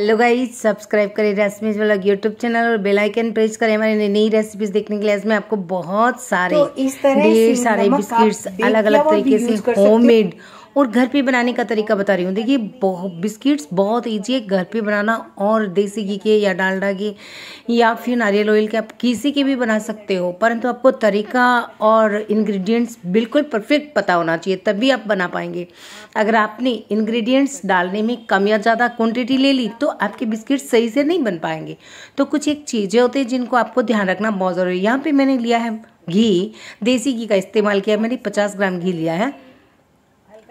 hello guys subscribe करें recipes वाला YouTube channel और बेल आइकन प्रेस करें हमारी नई रेसिपीज देखने के लिए इसमें आपको बहुत सारे तो इस तरह ढेर सारे बिस्किट्स अलग अलग तरीके से होममेड और घर पे बनाने का तरीका बता रही हूँ देखिए बहुत बिस्किट्स बहुत ईजी है घर पे बनाना और देसी घी के या डालडा के या फिर नारियल ऑयल के आप किसी के भी बना सकते हो परंतु आपको तरीका और इंग्रेडिएंट्स बिल्कुल परफेक्ट पता होना चाहिए तभी आप बना पाएंगे अगर आपने इंग्रेडिएंट्स डालने में कम या ज़्यादा क्वान्टिटी ले ली तो आपके बिस्किट सही से नहीं बन पाएंगे तो कुछ एक चीज़ें होती हैं जिनको आपको ध्यान रखना बहुत ज़रूरी है यहाँ पर मैंने लिया है घी देसी घी का इस्तेमाल किया मैंने पचास ग्राम घी लिया है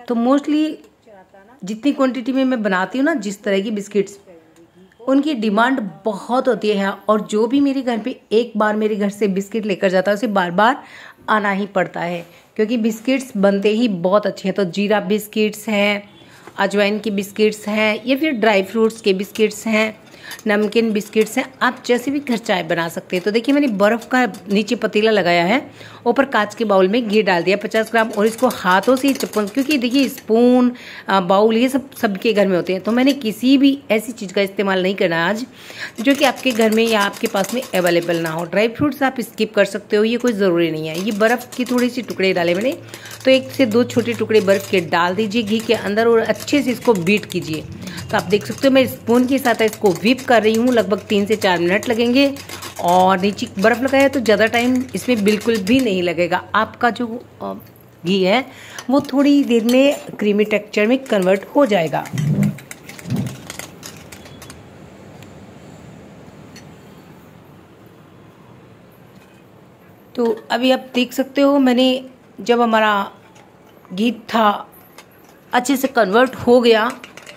तो मोस्टली जितनी क्वांटिटी में मैं बनाती हूँ ना जिस तरह की बिस्किट्स उनकी डिमांड बहुत होती है और जो भी मेरे घर पे एक बार मेरे घर से बिस्किट लेकर जाता है उसे बार बार आना ही पड़ता है क्योंकि बिस्किट्स बनते ही बहुत अच्छे हैं तो जीरा बिस्किट्स हैं अजवाइन की बिस्किट्स हैं या फिर ड्राई फ्रूट्स के बिस्किट्स हैं नमकीन बिस्किट्स हैं आप जैसे भी घर चाय बना सकते हैं तो देखिए मैंने बर्फ़ का नीचे पतीला लगाया है ऊपर कांच के बाउल में घी डाल दिया पचास ग्राम और इसको हाथों से चप्पन क्योंकि देखिए स्पून बाउल ये सब सबके घर में होते हैं तो मैंने किसी भी ऐसी चीज़ का इस्तेमाल नहीं करना आज जो कि आपके घर में या आपके पास में अवेलेबल ना हो ड्राई फ्रूट्स आप स्किप कर सकते हो ये कोई ज़रूरी नहीं है ये बर्फ़ के थोड़ी सी टुकड़े डाले मैंने तो एक से दो छोटे टुकड़े बर्फ़ के डाल दीजिए घी के अंदर और अच्छे से इसको बीट कीजिए तो आप देख सकते हो मैं स्पून के साथ इसको भी डिप कर रही हूँ लगभग तीन से चार मिनट लगेंगे और नीचे बर्फ़ लगाया तो ज़्यादा टाइम इसमें बिल्कुल भी नहीं लगेगा आपका जो घी है वो थोड़ी देर में क्रीमी टेक्सचर में कन्वर्ट हो जाएगा तो अभी आप देख सकते हो मैंने जब हमारा घी था अच्छे से कन्वर्ट हो गया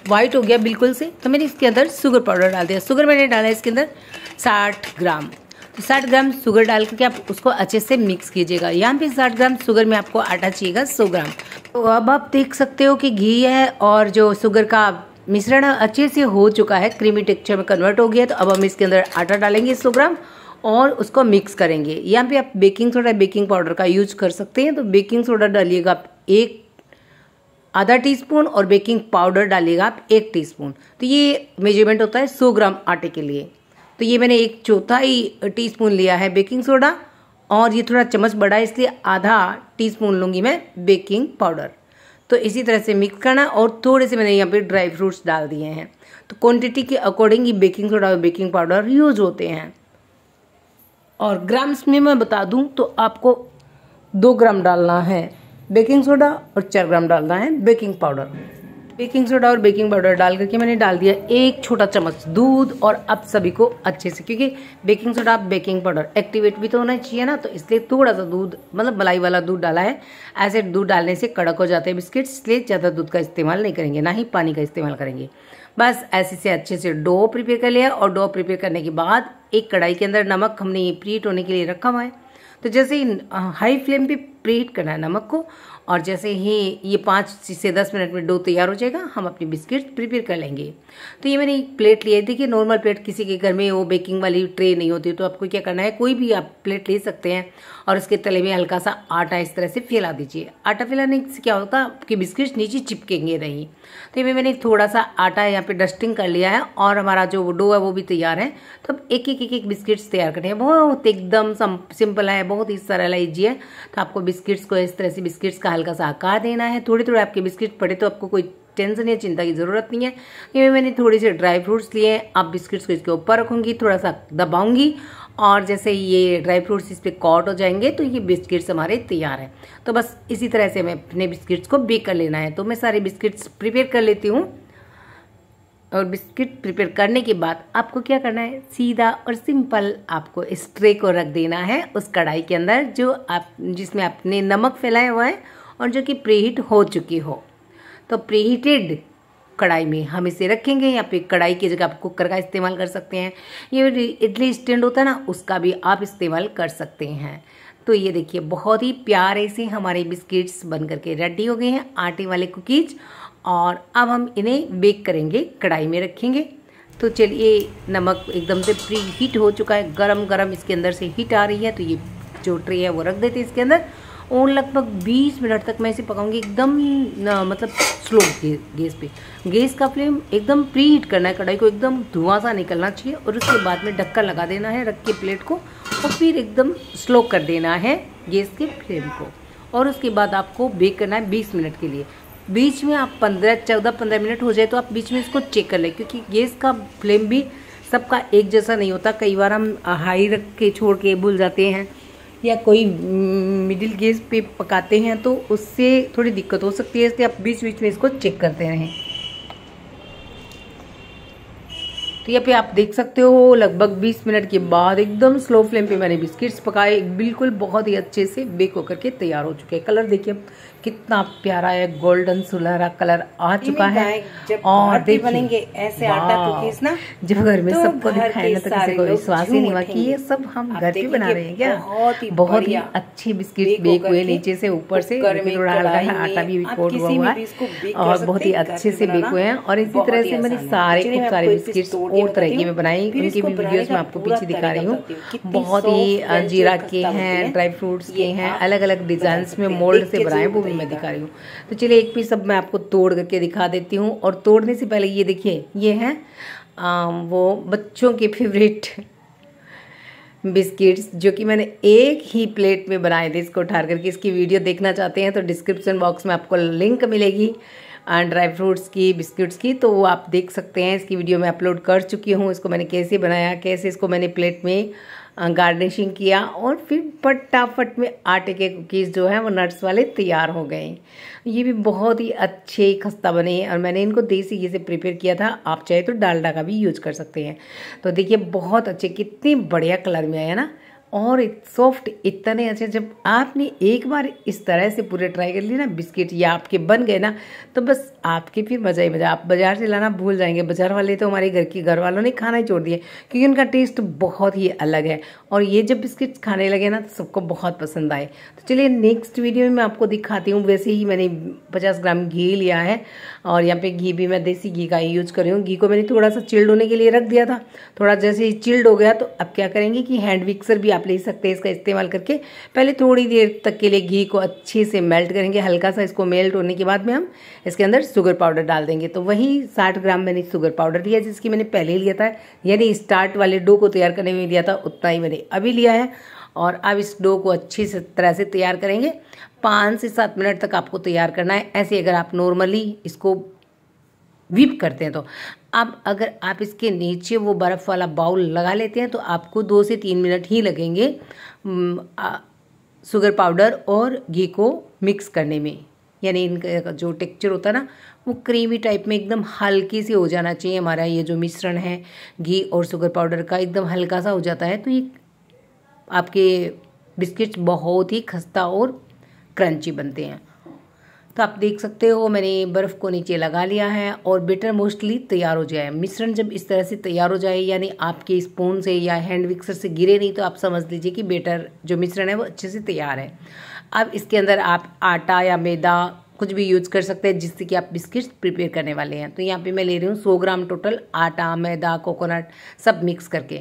वाइट हो गया बिल्कुल से तो मैंने इसके अंदर शुगर पाउडर डाल दिया शुगर मैंने डाला इसके अंदर साठ ग्राम तो साठ ग्राम शुगर डाल करके आप उसको अच्छे से मिक्स कीजिएगा यहाँ पे साठ ग्राम शुगर में आपको आटा चाहिएगा सौ ग्राम तो अब आप देख सकते हो कि घी है और जो शुगर का मिश्रण अच्छे से हो चुका है क्रीमी टेक्चर में कन्वर्ट हो गया तो अब हम इसके अंदर आटा डालेंगे सौ ग्राम और उसको मिक्स करेंगे यहाँ पे आप बेकिंग सोडा बेकिंग पाउडर का यूज कर सकते हैं तो बेकिंग सोडा डालिएगा आप एक आधा टीस्पून और बेकिंग पाउडर डालिएगा आप एक टीस्पून तो ये मेजरमेंट होता है सौ ग्राम आटे के लिए तो ये मैंने एक चौथाई टीस्पून लिया है बेकिंग सोडा और ये थोड़ा चम्मच बड़ा है इसलिए आधा टीस्पून लूँगी मैं बेकिंग पाउडर तो इसी तरह से मिक्स करना और थोड़े से मैंने यहाँ पे ड्राई फ्रूट्स डाल दिए हैं तो क्वांटिटी के अकॉर्डिंग ही बेकिंग सोडा और बेकिंग पाउडर यूज होते हैं और ग्राम्स में मैं बता दूँ तो आपको दो ग्राम डालना है बेकिंग सोडा और चार ग्राम डालना है बेकिंग पाउडर बेकिंग सोडा और बेकिंग पाउडर डाल करके मैंने डाल दिया एक छोटा चम्मच दूध और अब सभी को अच्छे से क्योंकि baking soda baking powder activate भी तो होना चाहिए ना तो इसलिए थोड़ा सा दूध मतलब मलाई वाला दूध डाला है ऐसे दूध डालने से कड़क हो जाते हैं बिस्किट्स इसलिए ज़्यादा दूध का इस्तेमाल नहीं करेंगे ना ही पानी का इस्तेमाल करेंगे बस ऐसे से अच्छे से डो प्रिपेयर कर लिया और डो प्रिपेयर करने के बाद एक कढ़ाई के अंदर नमक हमने प्रीट होने के लिए रखा हुआ है तो जैसे ही हाई फ्लेम पे प्रीट करना है नमक को और जैसे ही ये पाँच से दस मिनट में डो तैयार हो जाएगा हम अपनी बिस्किट प्रिपेयर कर लेंगे तो ये मैंने एक प्लेट लिया देखिए नॉर्मल प्लेट किसी के घर में वो बेकिंग वाली ट्रे नहीं होती तो आपको क्या करना है कोई भी आप प्लेट ले सकते हैं और उसके तले में हल्का सा आटा इस तरह से फैला दीजिए आटा फैलाने से क्या होता है कि बिस्किट नीचे चिपकेंगे नहीं तो ये मैंने थोड़ा सा आटा यहाँ पर डस्टिंग कर लिया है और हमारा जो डो है वो भी तैयार है तो अब एक एक एक एक बिस्किट्स तैयार करने हैं बहुत एकदम सिंपल है बहुत ही सरल है जी है तो आपको बिस्किट्स को इस तरह से बिस्किट्स का हल्का सा आकार देना है थोड़े थोड़े आपके बिस्किट पड़े तो आपको कोई टेंशन या चिंता की ज़रूरत नहीं है क्योंकि मैंने थोड़े से ड्राई फ्रूट्स लिए हैं आप बिस्किट्स को इसके ऊपर रखूंगी थोड़ा सा दबाऊंगी और जैसे ये ड्राई फ्रूट्स इस पर कॉट हो जाएंगे तो ये बिस्किट्स हमारे तैयार हैं तो बस इसी तरह से हमें अपने बिस्किट्स को बेक कर लेना है तो मैं सारे बिस्किट्स प्रिपेयर कर लेती हूँ और बिस्किट प्रिपेयर करने के बाद आपको क्या करना है सीधा और सिंपल आपको इस ट्रे को रख देना है उस कढ़ाई के अंदर जो आप जिसमें आपने नमक फैलाया हुआ है और जो कि प्रीहीट हो चुकी हो तो प्रीहीटेड कढ़ाई में हम इसे रखेंगे या फिर कढ़ाई की जगह आप कुकर का इस्तेमाल कर सकते हैं ये इडली स्टैंड होता है ना उसका भी आप इस्तेमाल कर सकते हैं तो ये देखिए बहुत ही प्यारे से हमारे बिस्किट्स बन करके रेडी हो गए हैं आटे वाले कुकीज और अब हम इन्हें बेक करेंगे कढ़ाई में रखेंगे तो चलिए नमक एकदम से प्री हीट हो चुका है गरम गरम इसके अंदर से हीट आ रही है तो ये जो ट्रे है वो रख देते हैं इसके अंदर और लगभग 20 मिनट तक मैं इसे पकाऊंगी एकदम मतलब स्लो गैस पे गैस का फ्लेम एकदम प्री हीट करना है कढ़ाई को एकदम धुआं सा निकलना चाहिए और उसके बाद में ढक्कन लगा देना है रख के प्लेट को और फिर एकदम स्लो कर देना है गैस के फ्लेम को और उसके बाद आपको बेक करना है बीस मिनट के लिए बीच में आप पंद्रह चौदह पंद्रह मिनट हो जाए तो आप बीच में इसको चेक कर लें क्योंकि गैस का फ्लेम भी सबका एक जैसा नहीं होता कई बार हम हाई रख के छोड़ के भूल जाते हैं या कोई मिडिल हम्म, गैस पे पकाते हैं तो उससे थोड़ी दिक्कत हो सकती है इसलिए आप बीच बीच में इसको चेक करते रहें तो यहाँ पे आप देख सकते हो लगभग 20 मिनट के बाद एकदम स्लो फ्लेम पे मैंने बिस्किट्स पकाए बिल्कुल बहुत ही अच्छे से बेक होकर के तैयार हो चुके हैं कलर देखिए कितना प्यारा है गोल्डन सुनहरा कलर आ चुका है और बनेंगे ऐसे आटा कुकीज ना जब घर में तो सबको दिखाया ना तो किसी को विश्वास ही नहीं हुआ कि ये सब हम घर पे बना रहे हैं क्या बहुत ही अच्छी बिस्किट बेक हुए नीचे से ऊपर से आटा भी कोट हुआ हुआ है और बहुत ही अच्छे से बेक हुए हैं और इसी तरह से मैंने सारे खूब सारे बिस्किट और तरह की बनाई उनकी वीडियो में आपको पीछे दिखा रही हूँ बहुत ही जीरा के हैं ड्राई फ्रूट्स के हैं अलग अलग डिजाइन में मोल्ड से बनाए वो इसलिए मैं दिखा रही हूँ तो चलिए एक पीस अब मैं आपको तोड़ करके दिखा देती हूँ और तोड़ने से पहले ये देखिए ये है आ, वो बच्चों के फेवरेट बिस्किट्स जो कि मैंने एक ही प्लेट में बनाए थे इसको उठा करके इसकी वीडियो देखना चाहते हैं तो डिस्क्रिप्शन बॉक्स में आपको लिंक मिलेगी ड्राई फ्रूट्स की बिस्किट्स की तो वो आप देख सकते हैं इसकी वीडियो मैं अपलोड कर चुकी हूँ इसको मैंने कैसे बनाया कैसे इसको मैंने प्लेट में गार्निशिंग किया और फिर फटाफट में आटे के कुकीज़ जो हैं वो नट्स वाले तैयार हो गए ये भी बहुत ही अच्छे खस्ता बने हैं और मैंने इनको देसी घी से प्रिपेयर किया था आप चाहे तो डालडा का भी यूज कर सकते हैं तो देखिए बहुत अच्छे कितने बढ़िया कलर में आया ना और सॉफ्ट इतने अच्छे जब आपने एक बार इस तरह से पूरे ट्राई कर लिए ना बिस्किट या आपके बन गए ना तो बस आपके फिर मज़ा ही मज़ा आप बाज़ार से लाना भूल जाएंगे बाज़ार वाले तो हमारे घर के घर वालों ने खाना ही छोड़ दिया क्योंकि उनका टेस्ट बहुत ही अलग है और ये जब बिस्किट खाने लगे ना तो सबको बहुत पसंद आए तो चलिए नेक्स्ट वीडियो में मैं आपको दिखाती हूँ वैसे ही मैंने पचास ग्राम घी लिया है और यहाँ पर घी भी मैं देसी घी का ही यूज कर रही हूँ घी को मैंने थोड़ा सा चिल्ड होने के लिए रख दिया था थोड़ा जैसे ही चिल्ड हो गया तो अब क्या करेंगे कि हैंड मिक्सर भी आप आप ले सकते हैं इसका इस्तेमाल करके पहले थोड़ी देर तक के लिए घी को अच्छे से मेल्ट करेंगे हल्का सा इसको मेल्ट होने के बाद में हम इसके अंदर शुगर पाउडर डाल देंगे तो वही साठ ग्राम मैंने शुगर पाउडर लिया जिसकी मैंने पहले लिया था यानी स्टार्ट वाले डो को तैयार करने में लिया था उतना ही मैंने अभी लिया है और अब इस डो को अच्छी से तरह से तैयार करेंगे पाँच से सात मिनट तक आपको तैयार करना है ऐसे अगर आप नॉर्मली इसको व्हीप करते हैं तो अब अगर आप इसके नीचे वो बर्फ़ वाला बाउल लगा लेते हैं तो आपको दो से तीन मिनट ही लगेंगे शुगर पाउडर और घी को मिक्स करने में यानी इनका जो टेक्सचर होता है ना वो क्रीमी टाइप में एकदम हल्की सी हो जाना चाहिए हमारा ये जो मिश्रण है घी और शुगर पाउडर का एकदम हल्का सा हो जाता है तो ये आपके बिस्किट्स बहुत ही खस्ता और क्रंची बनते हैं तो आप देख सकते हो मैंने बर्फ़ को नीचे लगा लिया है और बेटर मोस्टली तैयार हो जाए मिश्रण जब इस तरह से तैयार हो जाए यानी आपके स्पून से या हैंड मिक्सर से गिरे नहीं तो आप समझ लीजिए कि बेटर जो मिश्रण है वो अच्छे से तैयार है अब इसके अंदर आप आटा या मैदा कुछ भी यूज कर सकते हैं जिससे कि आप बिस्किट्स प्रिपेयर करने वाले हैं तो यहाँ पे मैं ले रही हूँ सौ ग्राम टोटल आटा मैदा कोकोनट सब मिक्स करके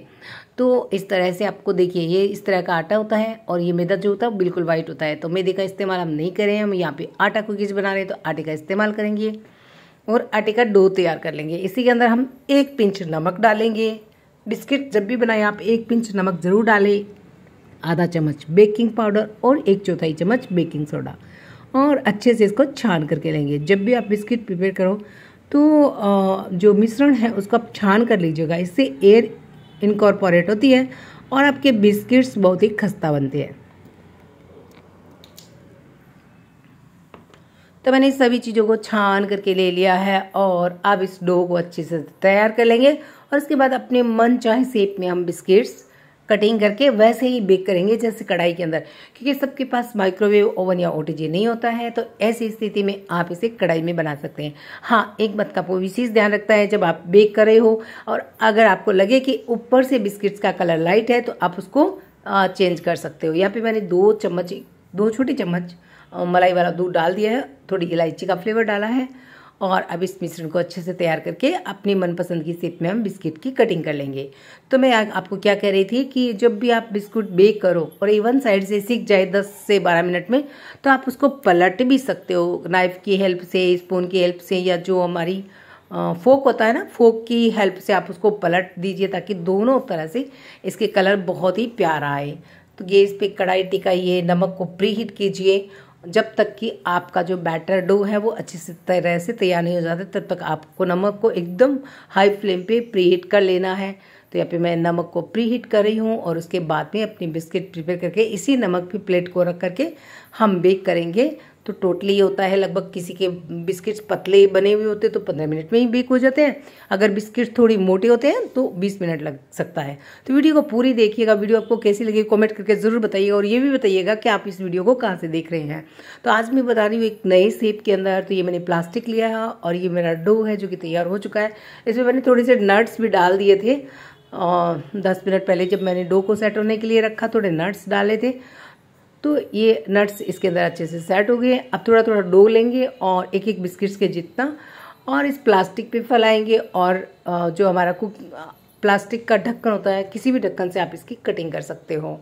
तो इस तरह से आपको देखिए ये इस तरह का आटा होता है और ये मैदा जो होता है बिल्कुल वाइट होता है तो मैदे का इस्तेमाल हम नहीं करें हम यहाँ पर आटा कुकीज़ बना रहे हैं तो आटे का इस्तेमाल करेंगे और आटे का डो तैयार कर लेंगे इसी के अंदर हम एक पिंच नमक डालेंगे बिस्किट जब भी बनाएं आप एक पिंच नमक ज़रूर डालें आधा चम्मच बेकिंग पाउडर और एक चौथाई चम्मच बेकिंग सोडा और अच्छे से इसको छान करके लेंगे जब भी आप बिस्किट प्रिपेयर करो तो जो मिश्रण है उसको आप छान कर लीजिएगा इससे एयर इनकॉर्पोरेट होती है और आपके बिस्किट्स बहुत ही खस्ता बनते हैं तो मैंने सभी चीज़ों को छान करके ले लिया है और अब इस डो को अच्छे से तैयार कर लेंगे और इसके बाद अपने मन चाहे सेप में हम बिस्किट्स कटिंग करके वैसे ही बेक करेंगे जैसे कढ़ाई के अंदर क्योंकि सबके पास माइक्रोवेव ओवन या ओ नहीं होता है तो ऐसी स्थिति में आप इसे कढ़ाई में बना सकते हैं हाँ एक बात का विशेष ध्यान रखता है जब आप बेक कर रहे हो और अगर आपको लगे कि ऊपर से बिस्किट्स का कलर लाइट है तो आप उसको चेंज कर सकते हो यहाँ पे मैंने दो चम्मच दो छोटी चम्मच मलाई वाला दूध डाल दिया है थोड़ी इलायची का फ्लेवर डाला है और अब इस मिश्रण को अच्छे से तैयार करके अपनी मनपसंद की सेप में हम बिस्किट की कटिंग कर लेंगे तो मैं आ, आपको क्या कह रही थी कि जब भी आप बिस्कुट बेक करो और इवन साइड से सीख जाए दस से बारह मिनट में तो आप उसको पलट भी सकते हो नाइफ की हेल्प से स्पून की हेल्प से या जो हमारी फोक होता है ना फोक की हेल्प से आप उसको पलट दीजिए ताकि दोनों तरह से इसके कलर बहुत ही प्यारा आए तो गैस पे कढ़ाई टिकाइए नमक को प्री हीट कीजिए जब तक कि आपका जो बैटर डो है वो अच्छी से तरह से तैयार नहीं हो जाता तब तक आपको नमक को एकदम हाई फ्लेम पे प्रीहीट कर लेना है तो यहाँ पे मैं नमक को प्रीहीट कर रही हूँ और उसके बाद में अपनी बिस्किट प्रिपेयर करके इसी नमक पे प्लेट को रख करके हम बेक करेंगे तो टोटली ये होता है लगभग किसी के बिस्किट्स पतले बने हुए होते हैं तो पंद्रह मिनट में ही बेक हो जाते हैं अगर बिस्किट्स थोड़ी मोटे होते हैं तो बीस मिनट लग सकता है तो वीडियो को पूरी देखिएगा वीडियो आपको कैसी लगी कमेंट करके ज़रूर बताइएगा और ये भी बताइएगा कि आप इस वीडियो को कहाँ से देख रहे हैं तो आज मैं बता रही हूँ एक नए सेप के अंदर तो ये मैंने प्लास्टिक लिया है और ये मेरा डो है जो कि तैयार हो चुका है इसमें मैंने थोड़े से नट्स भी डाल दिए थे और दस मिनट पहले जब मैंने डो को सेट होने के लिए रखा थोड़े नट्स डाले थे तो ये नट्स इसके अंदर अच्छे से सेट हो गए अब थोड़ा थोड़ा डो लेंगे और एक एक बिस्किट्स के जितना और इस प्लास्टिक पे फैलाएंगे और जो हमारा कुक प्लास्टिक का ढक्कन होता है किसी भी ढक्कन से आप इसकी कटिंग कर सकते हो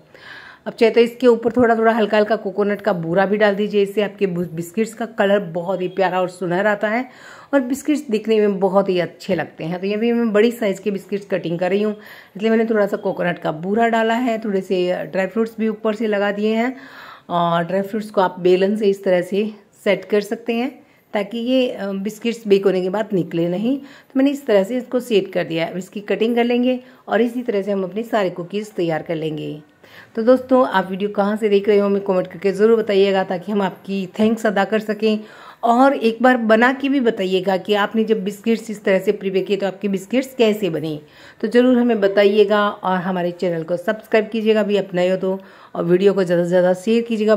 अब चाहे तो इसके ऊपर थोड़ा थोड़ा हल्का हल्का कोकोनट का बूरा भी डाल दीजिए इससे आपके बिस्किट्स का कलर बहुत ही प्यारा और सुनहर आता है और बिस्किट्स दिखने में बहुत ही अच्छे लगते हैं तो ये भी मैं बड़ी साइज़ के बिस्किट्स कटिंग कर रही हूँ इसलिए मैंने थोड़ा सा कोकोनट का बूरा डाला है थोड़े से ड्राई फ्रूट्स भी ऊपर से लगा दिए हैं और ड्राई फ्रूट्स को आप बेलन से इस तरह से सेट कर सकते हैं ताकि ये बिस्किट्स बेक होने के बाद निकले नहीं तो मैंने इस तरह से इसको सेट कर दिया अब इसकी कटिंग कर लेंगे और इसी तरह से हम अपने सारे कुकीज़ तैयार कर लेंगे तो दोस्तों आप वीडियो कहाँ से देख रहे हो हमें कमेंट करके ज़रूर बताइएगा ताकि हम आपकी थैंक्स अदा कर सकें और एक बार बना के भी बताइएगा कि आपने जब बिस्किट्स इस तरह से प्रिपेयर किए तो आपके बिस्किट्स कैसे बने तो ज़रूर हमें बताइएगा और हमारे चैनल को सब्सक्राइब कीजिएगा भी अपनाए तो और वीडियो को ज़्यादा से ज़्यादा शेयर कीजिएगा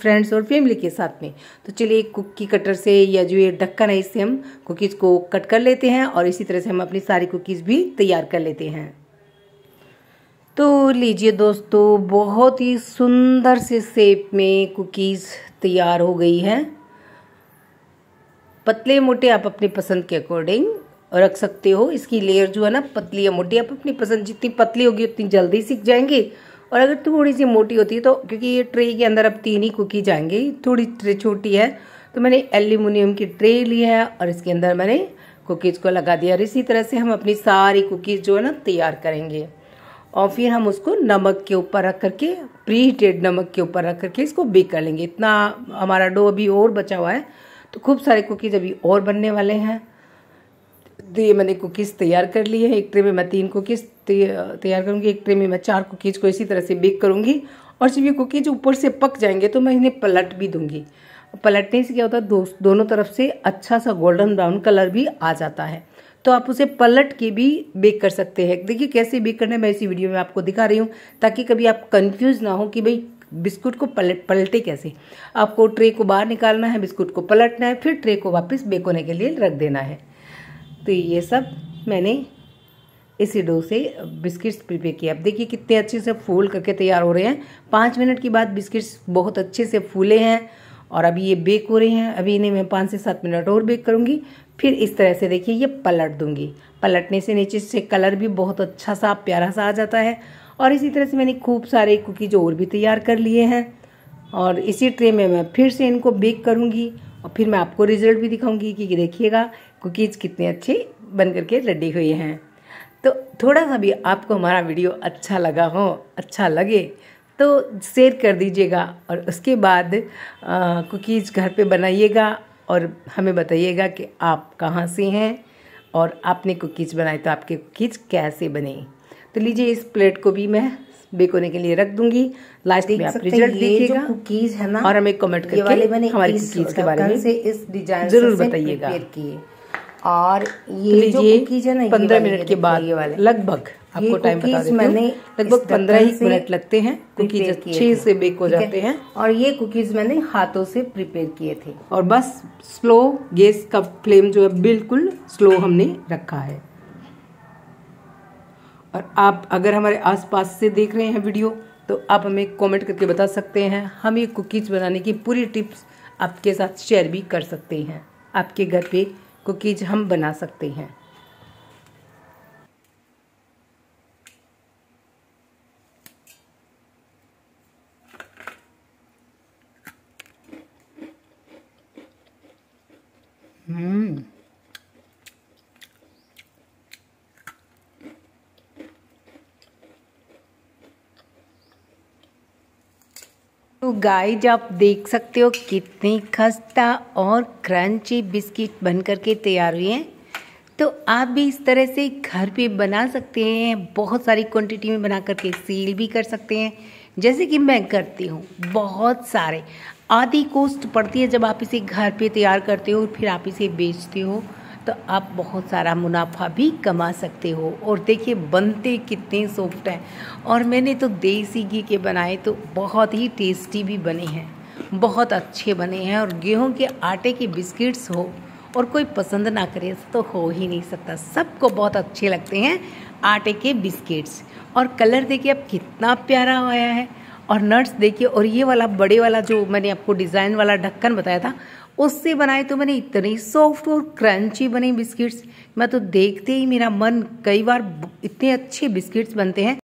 फ्रेंड्स और फैमिली के साथ में तो चलिए कुकी कटर से या जो ये ढक्कन है इससे हम कुकीज़ को कट कर लेते हैं और इसी तरह से हम अपनी सारी कुकीज़ भी तैयार कर लेते हैं तो लीजिए दोस्तों बहुत ही सुंदर से शेप में कुकीज़ तैयार हो गई है पतले मोटे आप अपनी पसंद के अकॉर्डिंग रख सकते हो इसकी लेयर जो है ना पतली या मोटी आप अपनी पसंद जितनी पतली होगी उतनी जल्दी सीख जाएंगे और अगर थोड़ी सी मोटी होती है तो क्योंकि ये ट्रे के अंदर अब तीन ही कुकी जाएंगे थोड़ी ट्रे छोटी है तो मैंने एल्यूमिनियम की ट्रे ली है और इसके अंदर मैंने कुकीज़ को लगा दिया और इसी तरह से हम अपनी सारी कुकीज़ जो है ना तैयार करेंगे और फिर हम उसको नमक के ऊपर रख करके प्री हीटेड नमक के ऊपर रख करके इसको बेक कर लेंगे इतना हमारा डो अभी और बचा हुआ है तो खूब सारे कुकीज़ अभी और बनने वाले हैं तो ये मैंने कुकीज़ तैयार कर ली है एक ट्रे में मैं तीन कुकीज़ तैयार करूँगी एक ट्रे में मैं चार कुकीज़ को इसी तरह से बेक करूँगी और जब ये कुकीज़ ऊपर से पक जाएंगे तो मैं इन्हें पलट भी दूँगी पलटने से क्या होता है दो, दोनों तरफ से अच्छा सा गोल्डन ब्राउन कलर भी आ जाता है तो आप उसे पलट के भी बेक कर सकते हैं देखिए कैसे बेक करना है मैं इसी वीडियो में आपको दिखा रही हूँ ताकि कभी आप कंफ्यूज ना हो कि भाई बिस्कुट को पलट पलटे कैसे आपको ट्रे को बाहर निकालना है बिस्कुट को पलटना है फिर ट्रे को वापस बेक होने के लिए रख देना है तो ये सब मैंने इसी डो से बिस्किट्स प्रिपेयर किया अब देखिए कितने अच्छे से फूल करके तैयार हो रहे हैं पाँच मिनट के बाद बिस्किट्स बहुत अच्छे से फूले हैं और अभी ये बेक हो रहे हैं अभी इन्हें मैं पाँच से सात मिनट और बेक करूँगी फिर इस तरह से देखिए ये पलट दूँगी पलटने से नीचे से कलर भी बहुत अच्छा सा प्यारा सा आ जाता है और इसी तरह से मैंने खूब सारे कुकीज़ और भी तैयार कर लिए हैं और इसी ट्रे में मैं फिर से इनको बेक करूँगी और फिर मैं आपको रिजल्ट भी दिखाऊँगी कि देखिएगा कुकीज़ कितने अच्छे बन करके रेडी हुए हैं तो थोड़ा सा भी आपको हमारा वीडियो अच्छा लगा हो अच्छा लगे तो शेयर कर दीजिएगा और उसके बाद कुकीज़ घर पे बनाइएगा और हमें बताइएगा कि आप कहाँ से हैं और आपने कुकीज़ बनाए तो आपके कुकीज़ कैसे बने तो लीजिए इस प्लेट को भी मैं बेक होने के लिए रख दूंगी लास्ट में आप रिजल्ट देखिएगा कुकीज है ना और हमें कमेंट करके हमारी कुकीज के बारे में से इस डिजाइन जरूर बताइएगा और ये तो जो कुकीज है ना पंद्रह मिनट के बाद ये वाले लगभग आपको टाइम बता देती मैंने लगभग पंद्रह ही मिनट लगते हैं कुकीज अच्छे से बेक हो जाते हैं और ये कुकीज मैंने हाथों से प्रिपेयर किए थे और बस स्लो गैस का फ्लेम जो है बिल्कुल स्लो हमने रखा है और आप अगर हमारे आसपास से देख रहे हैं वीडियो तो आप हमें कमेंट करके बता सकते हैं हम ये कुकीज़ बनाने की पूरी टिप्स आपके साथ शेयर भी कर सकते हैं आपके घर पे कुकीज़ हम बना सकते हैं हम्म गाइज आप देख सकते हो कितनी खस्ता और क्रंची बिस्किट बन कर के तैयार हुई हैं तो आप भी इस तरह से घर पे बना सकते हैं बहुत सारी क्वांटिटी में बना करके सील भी कर सकते हैं जैसे कि मैं करती हूँ बहुत सारे आधी कोस्ट पड़ती है जब आप इसे घर पे तैयार करते हो और फिर आप इसे बेचते हो तो आप बहुत सारा मुनाफा भी कमा सकते हो और देखिए बनते कितने सॉफ्ट हैं और मैंने तो देसी घी के बनाए तो बहुत ही टेस्टी भी बने हैं बहुत अच्छे बने हैं और गेहूं के आटे के बिस्किट्स हो और कोई पसंद ना करे तो हो ही नहीं सकता सबको बहुत अच्छे लगते हैं आटे के बिस्किट्स और कलर देखिए अब कितना प्यारा आया है और नट्स देखिए और ये वाला बड़े वाला जो मैंने आपको डिज़ाइन वाला ढक्कन बताया था उससे बनाए तो मैंने इतने सॉफ्ट और क्रंची बने बिस्किट्स मैं तो देखते ही मेरा मन कई बार इतने अच्छे बिस्किट्स बनते हैं